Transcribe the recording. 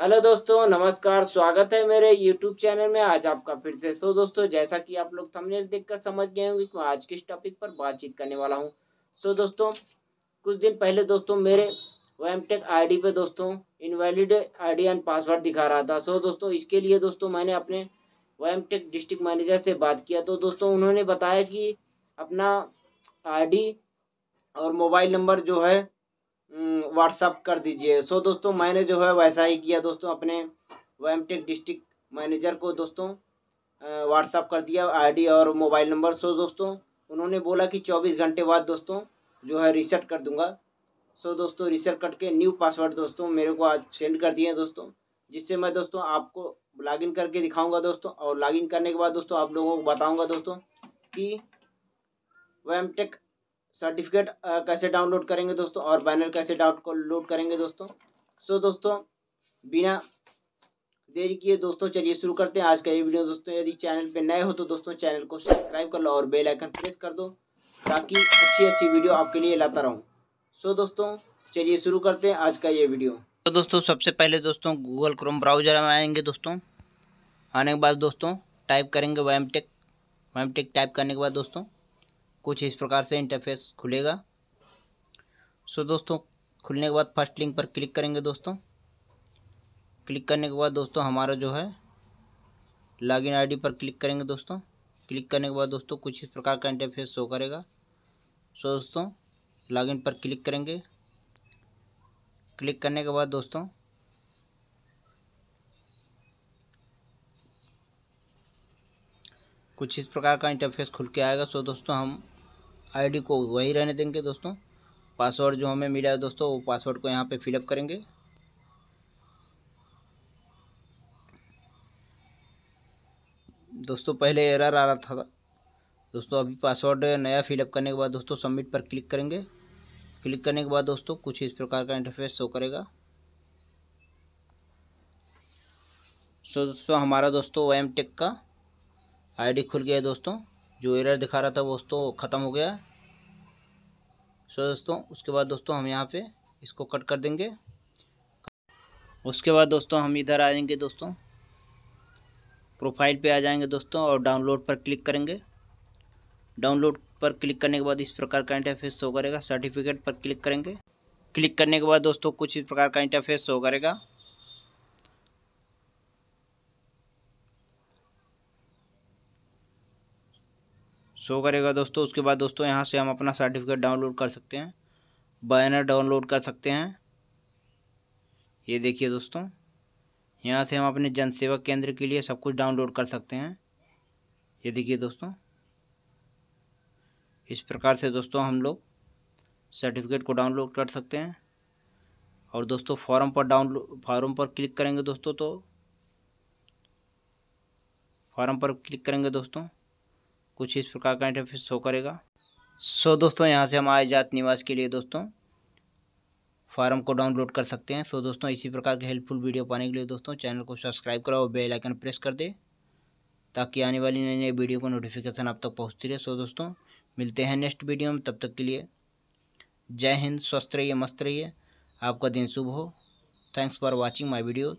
hello दोस्तों नमस्कार स्वागत है मेरे यूट्यूब चैनल में आज आपका फिर से सो तो दोस्तों जैसा कि आप लोग थंबनेल देखकर समझ गए होंगे कि मैं आज किस टॉपिक पर बातचीत करने वाला हूं सो तो दोस्तों कुछ दिन पहले दोस्तों मेरे वेमटेक आईडी पे दोस्तों इनवैलिड आईडी एंड पासवर्ड दिखा रहा था सो तो दोस्तों इसके लिए दोस्तों मैंने अपने वेमटेक डिस्ट्रिक्ट मैनेजर से बात किया तो दोस्तों उन्होंने बताया कि अपना आई और मोबाइल नंबर जो है व्हाट्सअप हम्म, कर दीजिए सो दोस्तों मैंने जो है वैसा ही किया दोस्तों अपने वैमटेक डिस्ट्रिक्ट मैनेजर को दोस्तों व्हाट्सअप कर दिया आईडी और मोबाइल नंबर सो दोस्तों उन्होंने बोला कि चौबीस घंटे बाद दोस्तों जो है रिसेट कर दूंगा सो दोस्तों रिसेट करके न्यू पासवर्ड दोस्तों मेरे को आज सेंड कर दिए दोस्तों जिससे मैं दोस्तों आपको लॉगिन करके दिखाऊंगा दोस्तों और लॉगिन करने के बाद दोस्तों आप लोगों को बताऊंगा दोस्तों कि वैमटेक सर्टिफिकेट कैसे डाउनलोड करेंगे दोस्तों और बैनर कैसे डाउनलोड करेंगे दोस्तों सो so, दोस्तों बिना देरी किए दोस्तों चलिए शुरू करते हैं आज का ये वीडियो दोस्तों यदि चैनल पे नए हो तो दोस्तों चैनल को सब्सक्राइब कर लो और बेल आइकन प्रेस कर दो ताकि अच्छी अच्छी वीडियो आपके लिए लाता रहूँ सो so, दोस्तों चलिए शुरू करते हैं आज का ये वीडियो तो दोस्तों सबसे पहले दोस्तों गूगल क्रोम ब्राउजर में आएंगे दोस्तों आने के बाद दोस्तों टाइप करेंगे वैमटेक वैमटेक टाइप करने के बाद दोस्तों कुछ इस प्रकार से इंटरफेस खुलेगा सो दोस्तों खुलने के बाद फर्स्ट लिंक पर क्लिक करेंगे दोस्तों क्लिक करने के बाद दोस्तों हमारा जो है लॉगिन आईडी पर क्लिक करेंगे दोस्तों क्लिक करने के बाद दोस्तों कुछ इस प्रकार का इंटरफेस शो करेगा सो दोस्तों लॉगिन पर क्लिक करेंगे क्लिक करने के बाद दोस्तों कुछ इस प्रकार का इंटरफेस खुल के आएगा सो दोस्तों हम आईडी को वही रहने देंगे दोस्तों पासवर्ड जो हमें मिला है दोस्तों वो पासवर्ड को यहाँ पे फिलअप करेंगे दोस्तों पहले एरर आ रहा था दोस्तों अभी पासवर्ड नया फिलअप करने के बाद दोस्तों सबमिट पर क्लिक करेंगे क्लिक करने के बाद दोस्तों कुछ इस प्रकार का इंटरफेस शो करेगा सो दोस्तों हमारा दोस्तों एम टेक का आईडी खुल गया है दोस्तों जो एरर दिखा रहा था वो दोस्तों ख़त्म हो गया सो दोस्तों उसके बाद दोस्तों हम यहाँ पे इसको कट कर देंगे उसके बाद दोस्तों हम इधर आ जाएंगे दोस्तों प्रोफाइल पे आ जाएंगे दोस्तों और डाउनलोड पर क्लिक करेंगे डाउनलोड पर क्लिक करने के बाद इस प्रकार का इंटरफेस शो करेगा सर्टिफिकेट पर क्लिक करेंगे क्लिक करने के बाद दोस्तों कुछ इस प्रकार का इंटरफेस शो करेगा शो करेगा दोस्तों उसके बाद दोस्तों यहाँ से हम अपना सर्टिफिकेट डाउनलोड कर सकते हैं बैनर डाउनलोड कर सकते हैं ये देखिए दोस्तों यहाँ से हम अपने जन सेवा केंद्र के लिए सब कुछ डाउनलोड कर सकते हैं ये देखिए दोस्तों इस प्रकार से दोस्तों हम लोग सर्टिफिकेट को डाउनलोड कर सकते हैं और दोस्तों फॉर्म पर डाउनलोड फॉर्म पर क्लिक करेंगे दोस्तों तो फॉर्म पर क्लिक करेंगे दोस्तों कुछ इस प्रकार का इंटरफेस शो करेगा सो दोस्तों यहाँ से हम आए जात निवास के लिए दोस्तों फार्म को डाउनलोड कर सकते हैं सो दोस्तों इसी प्रकार के हेल्पफुल वीडियो पाने के लिए दोस्तों चैनल को सब्सक्राइब करो और बेल आइकन प्रेस कर दे ताकि आने वाली नई नई वीडियो को नोटिफिकेशन आप तक पहुँचती रहे सो दोस्तों मिलते हैं नेक्स्ट वीडियो में तब तक के लिए जय हिंद स्वस्थ रहिए मस्त रहिए आपका दिन शुभ हो thanks for watching my video